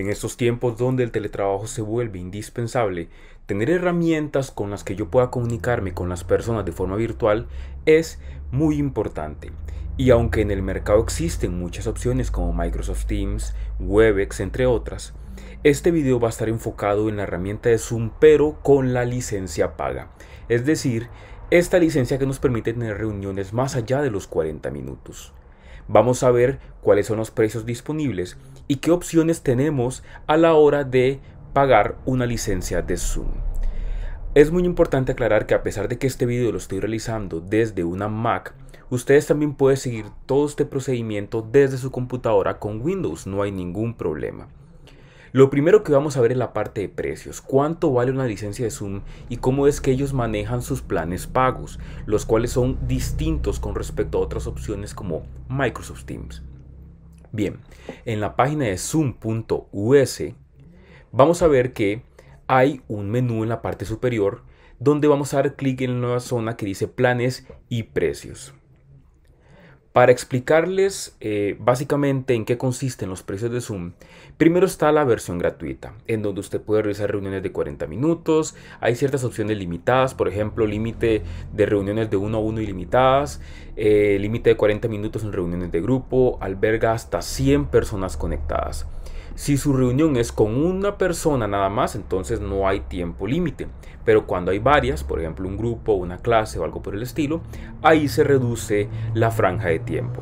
En estos tiempos donde el teletrabajo se vuelve indispensable, tener herramientas con las que yo pueda comunicarme con las personas de forma virtual es muy importante. Y aunque en el mercado existen muchas opciones como Microsoft Teams, Webex, entre otras, este video va a estar enfocado en la herramienta de Zoom pero con la licencia paga. Es decir, esta licencia que nos permite tener reuniones más allá de los 40 minutos. Vamos a ver cuáles son los precios disponibles y qué opciones tenemos a la hora de pagar una licencia de Zoom. Es muy importante aclarar que a pesar de que este video lo estoy realizando desde una Mac, ustedes también pueden seguir todo este procedimiento desde su computadora con Windows, no hay ningún problema. Lo primero que vamos a ver es la parte de precios, cuánto vale una licencia de Zoom y cómo es que ellos manejan sus planes pagos, los cuales son distintos con respecto a otras opciones como Microsoft Teams. Bien, en la página de zoom.us vamos a ver que hay un menú en la parte superior donde vamos a dar clic en la nueva zona que dice planes y precios. Para explicarles eh, básicamente en qué consisten los precios de Zoom, primero está la versión gratuita, en donde usted puede realizar reuniones de 40 minutos, hay ciertas opciones limitadas, por ejemplo, límite de reuniones de 1 a 1 ilimitadas, eh, límite de 40 minutos en reuniones de grupo, alberga hasta 100 personas conectadas. Si su reunión es con una persona nada más, entonces no hay tiempo límite. Pero cuando hay varias, por ejemplo un grupo, una clase o algo por el estilo, ahí se reduce la franja de tiempo.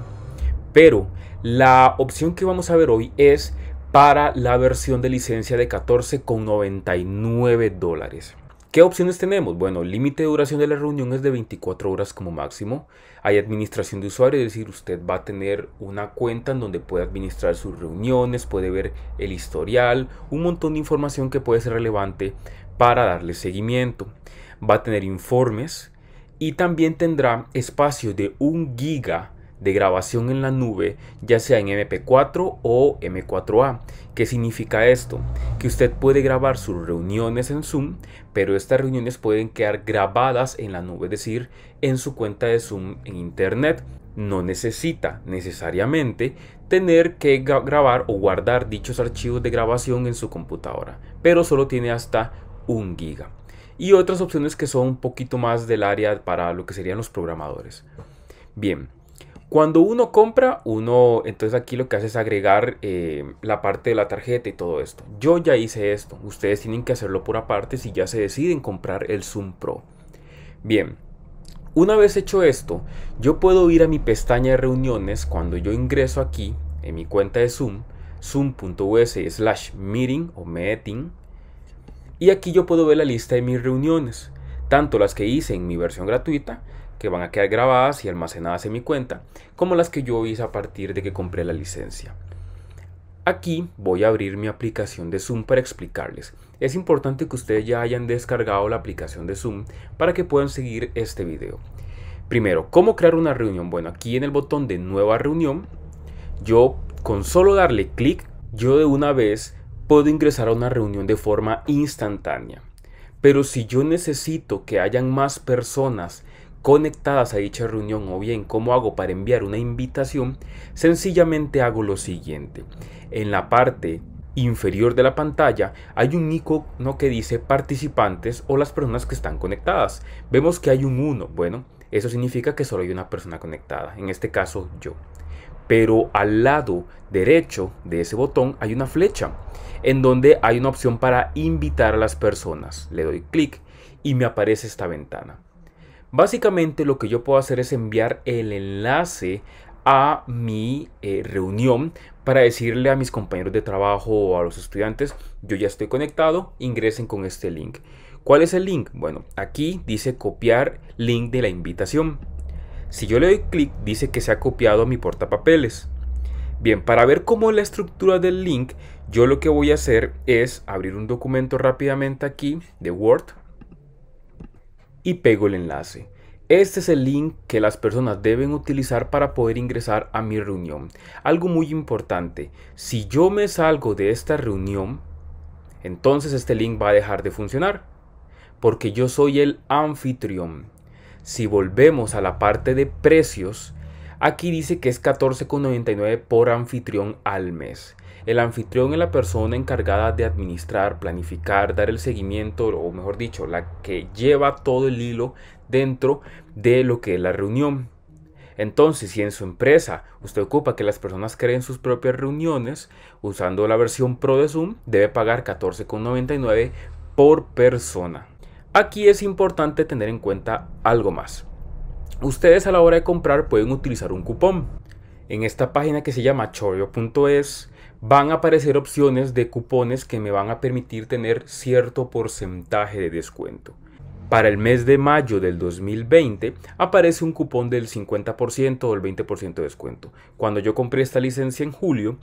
Pero la opción que vamos a ver hoy es para la versión de licencia de 14,99 dólares. ¿Qué opciones tenemos? Bueno, el límite de duración de la reunión es de 24 horas como máximo. Hay administración de usuario, es decir, usted va a tener una cuenta en donde puede administrar sus reuniones, puede ver el historial, un montón de información que puede ser relevante para darle seguimiento. Va a tener informes y también tendrá espacio de un giga de grabación en la nube, ya sea en MP4 o M4A. ¿Qué significa esto? Que usted puede grabar sus reuniones en Zoom, pero estas reuniones pueden quedar grabadas en la nube, es decir, en su cuenta de Zoom en Internet. No necesita necesariamente tener que grabar o guardar dichos archivos de grabación en su computadora, pero solo tiene hasta un giga. Y otras opciones que son un poquito más del área para lo que serían los programadores. Bien, cuando uno compra, uno entonces aquí lo que hace es agregar eh, la parte de la tarjeta y todo esto. Yo ya hice esto, ustedes tienen que hacerlo por aparte si ya se deciden comprar el Zoom Pro. Bien, una vez hecho esto, yo puedo ir a mi pestaña de reuniones cuando yo ingreso aquí en mi cuenta de Zoom, zoom.us slash meeting o meeting, y aquí yo puedo ver la lista de mis reuniones, tanto las que hice en mi versión gratuita que van a quedar grabadas y almacenadas en mi cuenta, como las que yo hice a partir de que compré la licencia. Aquí voy a abrir mi aplicación de Zoom para explicarles. Es importante que ustedes ya hayan descargado la aplicación de Zoom para que puedan seguir este video. Primero, ¿cómo crear una reunión? Bueno, aquí en el botón de nueva reunión, yo con solo darle clic, yo de una vez puedo ingresar a una reunión de forma instantánea. Pero si yo necesito que hayan más personas conectadas a dicha reunión o bien cómo hago para enviar una invitación, sencillamente hago lo siguiente. En la parte inferior de la pantalla hay un icono que dice participantes o las personas que están conectadas. Vemos que hay un 1. Bueno, eso significa que solo hay una persona conectada, en este caso yo. Pero al lado derecho de ese botón hay una flecha en donde hay una opción para invitar a las personas. Le doy clic y me aparece esta ventana. Básicamente lo que yo puedo hacer es enviar el enlace a mi eh, reunión para decirle a mis compañeros de trabajo o a los estudiantes, yo ya estoy conectado, ingresen con este link. ¿Cuál es el link? Bueno, aquí dice copiar link de la invitación. Si yo le doy clic, dice que se ha copiado a mi portapapeles. Bien, para ver cómo es la estructura del link, yo lo que voy a hacer es abrir un documento rápidamente aquí de Word y pego el enlace. Este es el link que las personas deben utilizar para poder ingresar a mi reunión. Algo muy importante, si yo me salgo de esta reunión, entonces este link va a dejar de funcionar, porque yo soy el anfitrión. Si volvemos a la parte de precios, aquí dice que es 14,99 por anfitrión al mes. El anfitrión es la persona encargada de administrar, planificar, dar el seguimiento, o mejor dicho, la que lleva todo el hilo dentro de lo que es la reunión. Entonces, si en su empresa usted ocupa que las personas creen sus propias reuniones usando la versión Pro de Zoom, debe pagar 14,99 por persona. Aquí es importante tener en cuenta algo más. Ustedes a la hora de comprar pueden utilizar un cupón. En esta página que se llama chorio.es van a aparecer opciones de cupones que me van a permitir tener cierto porcentaje de descuento. Para el mes de mayo del 2020 aparece un cupón del 50% o el 20% de descuento. Cuando yo compré esta licencia en julio,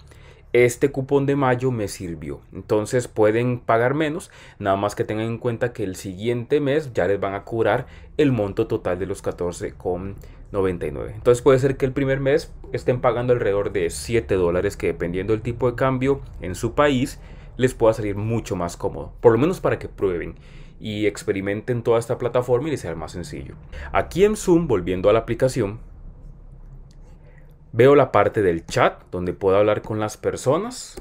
este cupón de mayo me sirvió. Entonces pueden pagar menos, nada más que tengan en cuenta que el siguiente mes ya les van a curar el monto total de los 14,99. Entonces puede ser que el primer mes estén pagando alrededor de 7 dólares que dependiendo del tipo de cambio en su país les pueda salir mucho más cómodo, por lo menos para que prueben y experimenten toda esta plataforma y les sea más sencillo. Aquí en Zoom, volviendo a la aplicación, Veo la parte del chat donde puedo hablar con las personas.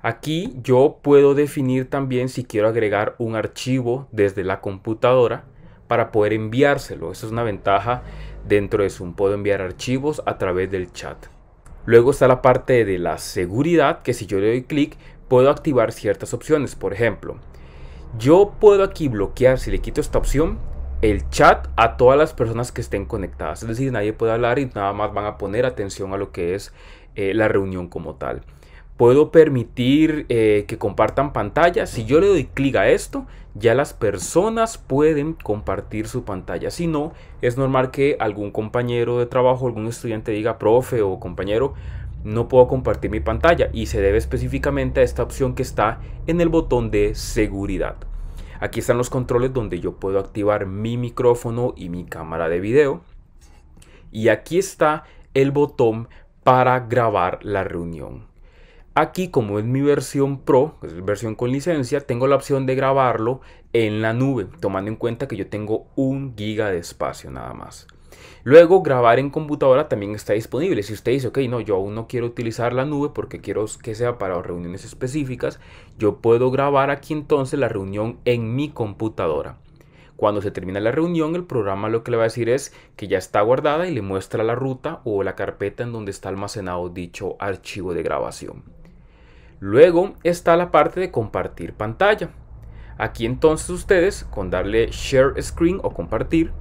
Aquí yo puedo definir también si quiero agregar un archivo desde la computadora para poder enviárselo. Esa es una ventaja dentro de Zoom. Puedo enviar archivos a través del chat. Luego está la parte de la seguridad que si yo le doy clic puedo activar ciertas opciones. Por ejemplo, yo puedo aquí bloquear, si le quito esta opción, el chat a todas las personas que estén conectadas. Es decir, nadie puede hablar y nada más van a poner atención a lo que es eh, la reunión como tal. Puedo permitir eh, que compartan pantalla. Si yo le doy clic a esto, ya las personas pueden compartir su pantalla. Si no, es normal que algún compañero de trabajo, algún estudiante diga, profe o compañero, no puedo compartir mi pantalla. Y se debe específicamente a esta opción que está en el botón de seguridad. Aquí están los controles donde yo puedo activar mi micrófono y mi cámara de video. Y aquí está el botón para grabar la reunión. Aquí, como es mi versión Pro, es es versión con licencia, tengo la opción de grabarlo en la nube, tomando en cuenta que yo tengo un giga de espacio nada más. Luego, grabar en computadora también está disponible. Si usted dice, ok, no, yo aún no quiero utilizar la nube porque quiero que sea para reuniones específicas, yo puedo grabar aquí entonces la reunión en mi computadora. Cuando se termina la reunión, el programa lo que le va a decir es que ya está guardada y le muestra la ruta o la carpeta en donde está almacenado dicho archivo de grabación. Luego está la parte de compartir pantalla. Aquí entonces ustedes con darle share screen o compartir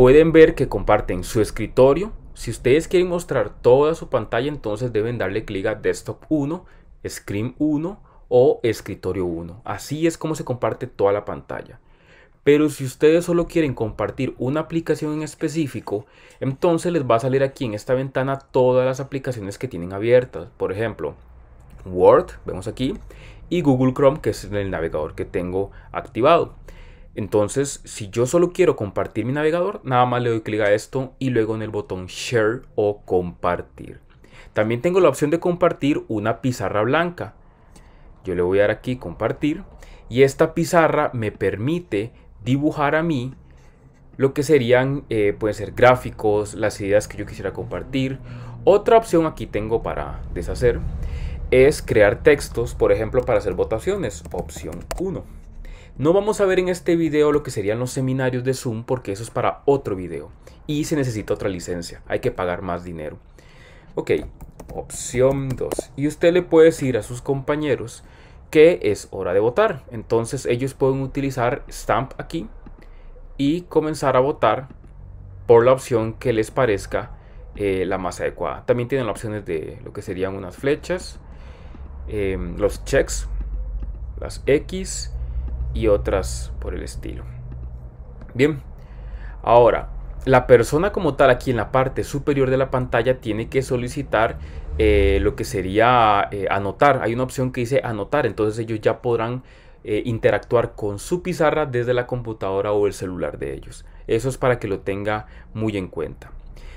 Pueden ver que comparten su escritorio. Si ustedes quieren mostrar toda su pantalla, entonces deben darle clic a Desktop 1, Screen 1 o Escritorio 1. Así es como se comparte toda la pantalla. Pero si ustedes solo quieren compartir una aplicación en específico, entonces les va a salir aquí en esta ventana todas las aplicaciones que tienen abiertas. Por ejemplo, Word, vemos aquí, y Google Chrome, que es el navegador que tengo activado. Entonces, si yo solo quiero compartir mi navegador, nada más le doy clic a esto y luego en el botón Share o Compartir. También tengo la opción de compartir una pizarra blanca. Yo le voy a dar aquí Compartir y esta pizarra me permite dibujar a mí lo que serían, eh, pueden ser gráficos, las ideas que yo quisiera compartir. Otra opción aquí tengo para deshacer es crear textos, por ejemplo, para hacer votaciones, opción 1. No vamos a ver en este video lo que serían los seminarios de Zoom porque eso es para otro video y se necesita otra licencia, hay que pagar más dinero. Ok, opción 2. Y usted le puede decir a sus compañeros que es hora de votar. Entonces ellos pueden utilizar Stamp aquí y comenzar a votar por la opción que les parezca eh, la más adecuada. También tienen las opciones de lo que serían unas flechas, eh, los checks, las X y otras por el estilo. Bien, ahora, la persona como tal aquí en la parte superior de la pantalla tiene que solicitar eh, lo que sería eh, anotar. Hay una opción que dice anotar, entonces ellos ya podrán eh, interactuar con su pizarra desde la computadora o el celular de ellos. Eso es para que lo tenga muy en cuenta.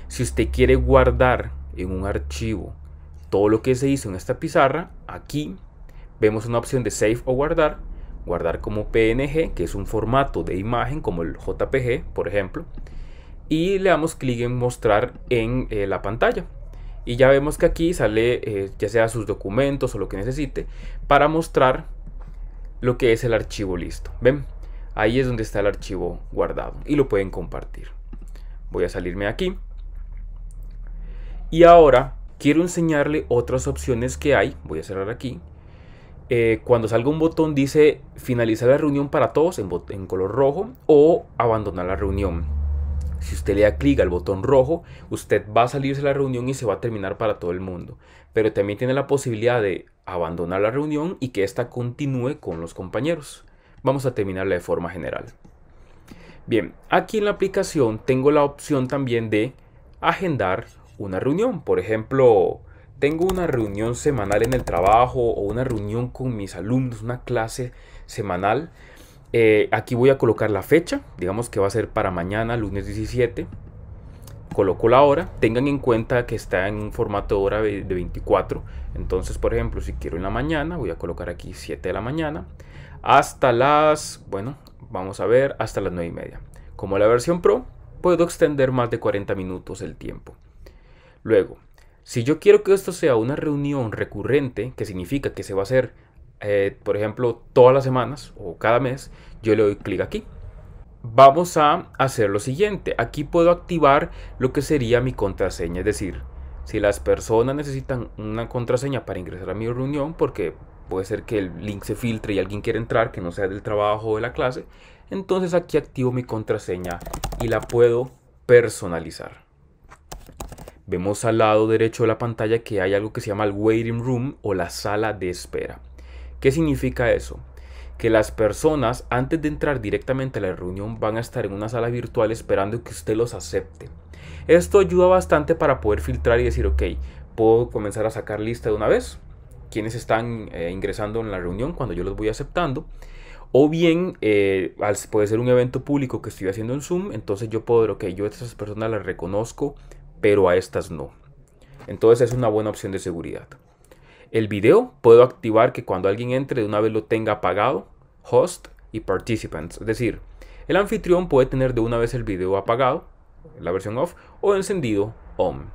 Si usted quiere guardar en un archivo todo lo que se hizo en esta pizarra, aquí vemos una opción de save o guardar guardar como PNG, que es un formato de imagen como el JPG, por ejemplo, y le damos clic en mostrar en eh, la pantalla. Y ya vemos que aquí sale eh, ya sea sus documentos o lo que necesite para mostrar lo que es el archivo listo. ¿Ven? Ahí es donde está el archivo guardado y lo pueden compartir. Voy a salirme aquí. Y ahora quiero enseñarle otras opciones que hay. Voy a cerrar aquí. Eh, cuando salga un botón dice finalizar la reunión para todos en, en color rojo o abandonar la reunión. Si usted le da clic al botón rojo, usted va a salirse de la reunión y se va a terminar para todo el mundo. Pero también tiene la posibilidad de abandonar la reunión y que ésta continúe con los compañeros. Vamos a terminarla de forma general. Bien, aquí en la aplicación tengo la opción también de agendar una reunión. Por ejemplo, tengo una reunión semanal en el trabajo o una reunión con mis alumnos, una clase semanal, eh, aquí voy a colocar la fecha, digamos que va a ser para mañana, lunes 17. Coloco la hora, tengan en cuenta que está en un formato de hora de 24. Entonces, por ejemplo, si quiero en la mañana, voy a colocar aquí 7 de la mañana hasta las, bueno, vamos a ver, hasta las 9 y media. Como la versión Pro, puedo extender más de 40 minutos el tiempo. Luego, si yo quiero que esto sea una reunión recurrente, que significa que se va a hacer, eh, por ejemplo, todas las semanas o cada mes, yo le doy clic aquí. Vamos a hacer lo siguiente. Aquí puedo activar lo que sería mi contraseña. Es decir, si las personas necesitan una contraseña para ingresar a mi reunión, porque puede ser que el link se filtre y alguien quiera entrar que no sea del trabajo o de la clase, entonces aquí activo mi contraseña y la puedo personalizar vemos al lado derecho de la pantalla que hay algo que se llama el waiting room o la sala de espera. ¿Qué significa eso? Que las personas antes de entrar directamente a la reunión van a estar en una sala virtual esperando que usted los acepte. Esto ayuda bastante para poder filtrar y decir, ok, puedo comenzar a sacar lista de una vez quienes están eh, ingresando en la reunión cuando yo los voy aceptando. O bien, eh, puede ser un evento público que estoy haciendo en Zoom, entonces yo puedo, ok, yo a estas personas las reconozco pero a estas no. Entonces es una buena opción de seguridad. El video puedo activar que cuando alguien entre de una vez lo tenga apagado, host y participants. Es decir, el anfitrión puede tener de una vez el video apagado, la versión off, o encendido, on.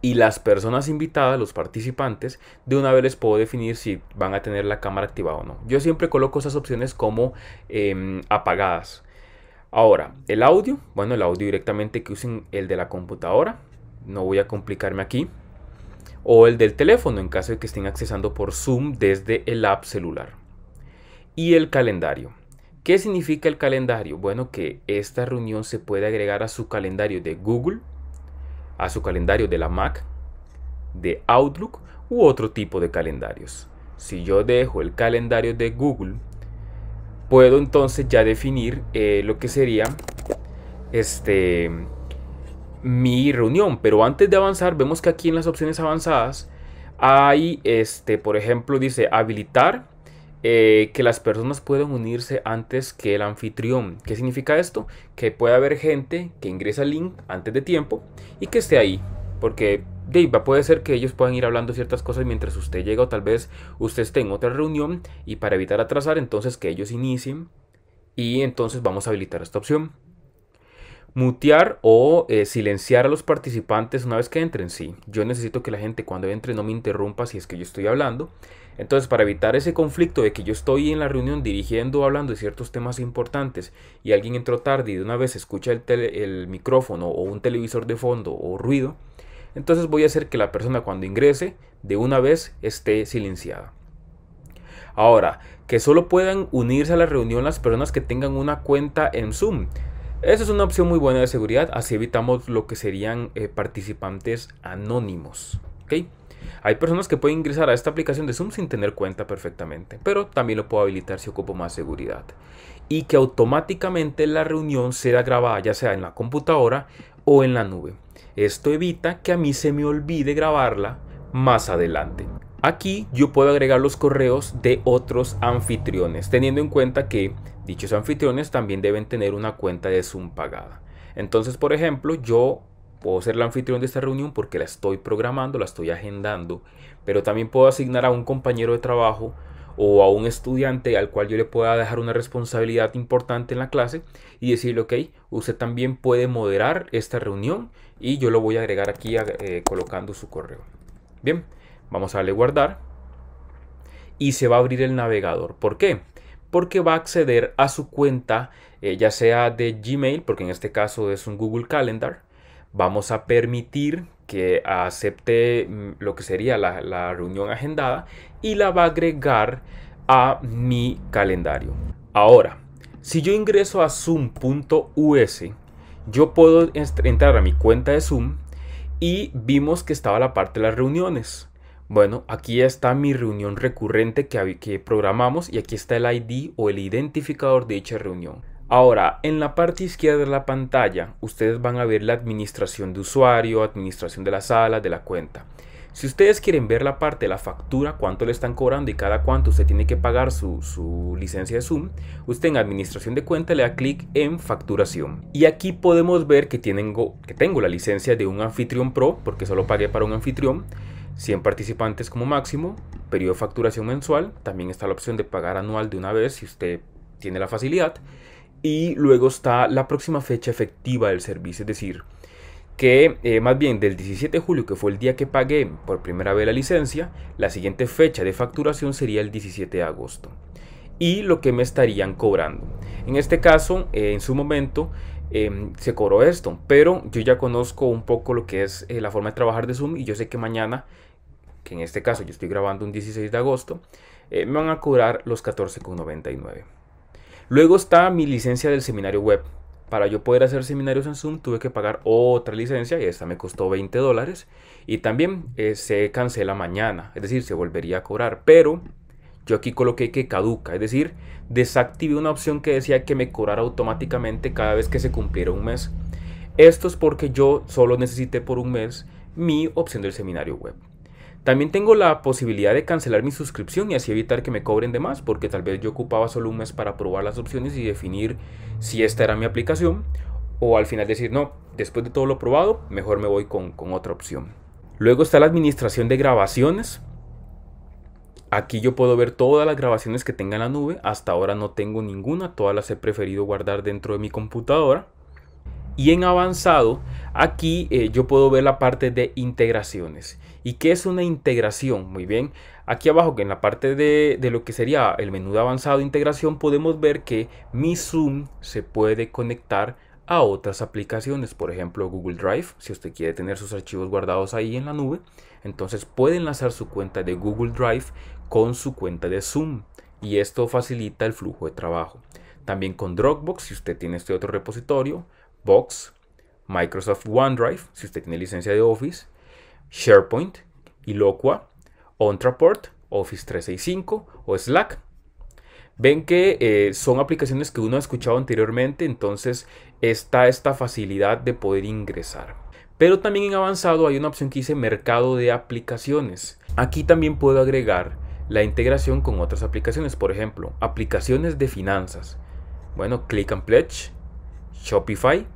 Y las personas invitadas, los participantes, de una vez les puedo definir si van a tener la cámara activada o no. Yo siempre coloco esas opciones como em, apagadas Ahora, el audio, bueno, el audio directamente que usen el de la computadora, no voy a complicarme aquí, o el del teléfono en caso de que estén accesando por Zoom desde el app celular. Y el calendario. ¿Qué significa el calendario? Bueno, que esta reunión se puede agregar a su calendario de Google, a su calendario de la Mac, de Outlook u otro tipo de calendarios. Si yo dejo el calendario de Google puedo entonces ya definir eh, lo que sería este mi reunión. Pero antes de avanzar, vemos que aquí en las opciones avanzadas hay, este, por ejemplo, dice habilitar eh, que las personas puedan unirse antes que el anfitrión. ¿Qué significa esto? Que puede haber gente que ingresa al link antes de tiempo y que esté ahí. Porque Dave, puede ser que ellos puedan ir hablando ciertas cosas mientras usted llega o tal vez usted esté en otra reunión y para evitar atrasar entonces que ellos inicien y entonces vamos a habilitar esta opción. Mutear o eh, silenciar a los participantes una vez que entren, sí. Yo necesito que la gente cuando entre no me interrumpa si es que yo estoy hablando. Entonces, para evitar ese conflicto de que yo estoy en la reunión dirigiendo o hablando de ciertos temas importantes y alguien entró tarde y de una vez escucha el micrófono o un televisor de fondo o ruido, entonces voy a hacer que la persona cuando ingrese de una vez esté silenciada. Ahora, que solo puedan unirse a la reunión las personas que tengan una cuenta en Zoom. Esa es una opción muy buena de seguridad, así evitamos lo que serían eh, participantes anónimos. Hay personas que pueden ingresar a esta aplicación de Zoom sin tener cuenta perfectamente, pero también lo puedo habilitar si ocupo más seguridad. Y que automáticamente la reunión sea grabada ya sea en la computadora o en la nube. Esto evita que a mí se me olvide grabarla más adelante. Aquí yo puedo agregar los correos de otros anfitriones, teniendo en cuenta que dichos anfitriones también deben tener una cuenta de Zoom pagada. Entonces, por ejemplo, yo puedo ser el anfitrión de esta reunión porque la estoy programando, la estoy agendando, pero también puedo asignar a un compañero de trabajo o a un estudiante al cual yo le pueda dejar una responsabilidad importante en la clase y decirle, ok, usted también puede moderar esta reunión y yo lo voy a agregar aquí eh, colocando su correo. Bien, vamos a darle guardar y se va a abrir el navegador. ¿Por qué? Porque va a acceder a su cuenta, eh, ya sea de Gmail, porque en este caso es un Google Calendar. Vamos a permitir que acepte mm, lo que sería la, la, reunión agendada y la va a agregar a mi calendario. Ahora, si yo ingreso a zoom.us, yo puedo entrar a mi cuenta de Zoom y vimos que estaba la parte de las reuniones. Bueno, aquí está mi reunión recurrente que, que programamos y aquí está el ID o el identificador de dicha reunión. Ahora, en la parte izquierda de la pantalla, ustedes van a ver la administración de usuario, administración de la sala, de la cuenta. Si ustedes quieren ver la parte de la factura, cuánto le están cobrando y cada cuánto usted tiene que pagar su, licencia de Zoom, usted en administración de cuenta le da clic en facturación. Y aquí podemos ver que, tengo, que tengo la licencia de un anfitrión pro, porque solo pagué para un anfitrión, 100 participantes como máximo, periodo de facturación mensual, también está la opción de pagar anual de una vez si usted tiene la facilidad, y luego está la próxima fecha efectiva del servicio, es decir, que eh, más bien del 17 de julio, que fue el día que pagué por primera vez la licencia, la siguiente fecha de facturación sería el 17 de agosto. Y lo que me estarían cobrando. En este caso, eh, en su momento, em, se cobró esto, pero yo ya conozco un poco lo que es eh, la forma de trabajar de Zoom y yo sé que mañana, que en este caso yo estoy grabando un 16 de agosto, me van a cobrar los 14,99. Luego está mi licencia del seminario web, para yo poder hacer seminarios en Zoom tuve que pagar otra licencia y esta me costó 20 dólares y también eh, se cancela mañana, es decir, se volvería a cobrar, pero yo aquí coloqué que caduca, es decir, desactivé una opción que decía que me cobrara automáticamente cada vez que se cumpliera un mes. Esto es porque yo solo necesité por un mes mi opción del seminario web. También tengo la posibilidad de cancelar mi suscripción y así evitar que me cobren de más, porque tal vez yo ocupaba solo un mes para probar las opciones y definir si esta era mi aplicación, o al final decir, no, después de todo lo probado, mejor me voy con, otra opción. Luego está la administración de grabaciones. Aquí yo puedo ver todas las grabaciones que tenga en la nube. Hasta ahora no tengo ninguna, todas las he preferido guardar dentro de mi computadora. Y en avanzado, aquí eh, yo puedo ver la parte de integraciones. ¿Y qué es una integración? Muy bien, aquí abajo que en la parte de, lo que sería el menú de avanzado de integración podemos ver que mi Zoom se puede conectar a otras aplicaciones, por ejemplo Google Drive, si usted quiere tener sus archivos guardados ahí en la nube, entonces puede enlazar su cuenta de Google Drive con su cuenta de Zoom y esto facilita el flujo de trabajo. También con Dropbox, si usted tiene este otro repositorio, Box, Microsoft OneDrive, si usted tiene licencia de Office, SharePoint, Iloqua, OnTraport, Office 365 o Slack. Ven que eh, son aplicaciones que uno ha escuchado anteriormente, entonces está esta facilidad de poder ingresar. Pero también en avanzado hay una opción que dice mercado de aplicaciones. Aquí también puedo agregar la integración con otras aplicaciones, por ejemplo, aplicaciones de finanzas. Bueno, Click and Pledge, Shopify,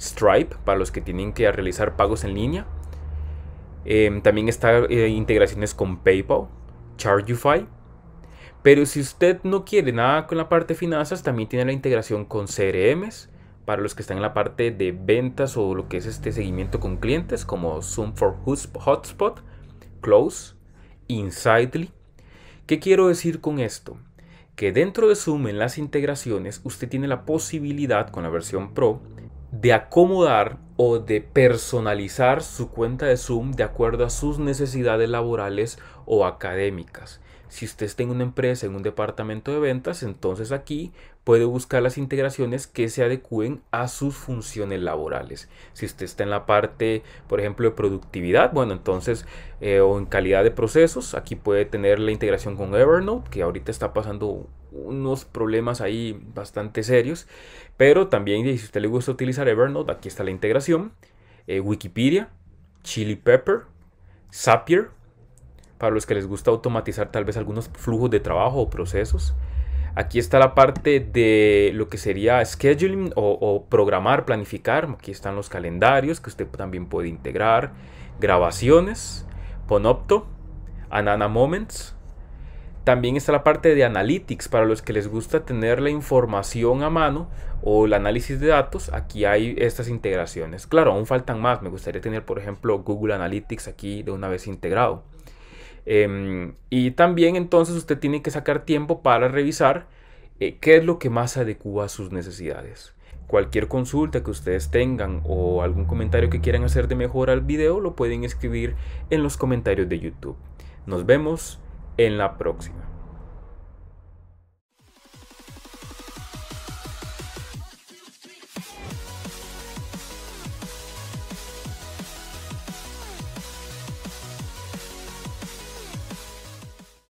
Stripe para los que tienen que realizar pagos en línea, Em, también está eh, integraciones con PayPal, Chargeify. Pero si usted no quiere nada con la parte de finanzas, también tiene la integración con CRMs para los que están en la parte de ventas o lo que es este seguimiento con clientes como Zoom for Hotspot, Close, Insightly. ¿Qué quiero decir con esto? Que dentro de Zoom en las integraciones usted tiene la posibilidad con la versión Pro de acomodar o de personalizar su cuenta de Zoom de acuerdo a sus necesidades laborales o académicas. Si usted está en una empresa, en un departamento de ventas, entonces aquí puede buscar las integraciones que se adecúen a sus funciones laborales. Si usted está en la parte, por ejemplo, de productividad, bueno, entonces, eh, o en calidad de procesos, aquí puede tener la integración con Evernote, que ahorita está pasando unos problemas ahí bastante serios. Pero también, si usted le gusta utilizar Evernote, aquí está la integración. Eh, Wikipedia, Chili Pepper, Zapier, para los que les gusta automatizar tal vez algunos flujos de trabajo o procesos. Aquí está la parte de lo que sería scheduling o, o, programar, planificar. Aquí están los calendarios que usted también puede integrar. Grabaciones, Ponopto, Anana Moments, también está la parte de analytics para los que les gusta tener la información a mano o el análisis de datos. Aquí hay estas integraciones. Claro, aún faltan más. Me gustaría tener, por ejemplo, Google Analytics aquí de una vez integrado. Em, y también entonces usted tiene que sacar tiempo para revisar eh, qué es lo que más adecua a sus necesidades. Cualquier consulta que ustedes tengan o algún comentario que quieran hacer de mejora al video lo pueden escribir en los comentarios de YouTube. Nos vemos en la próxima.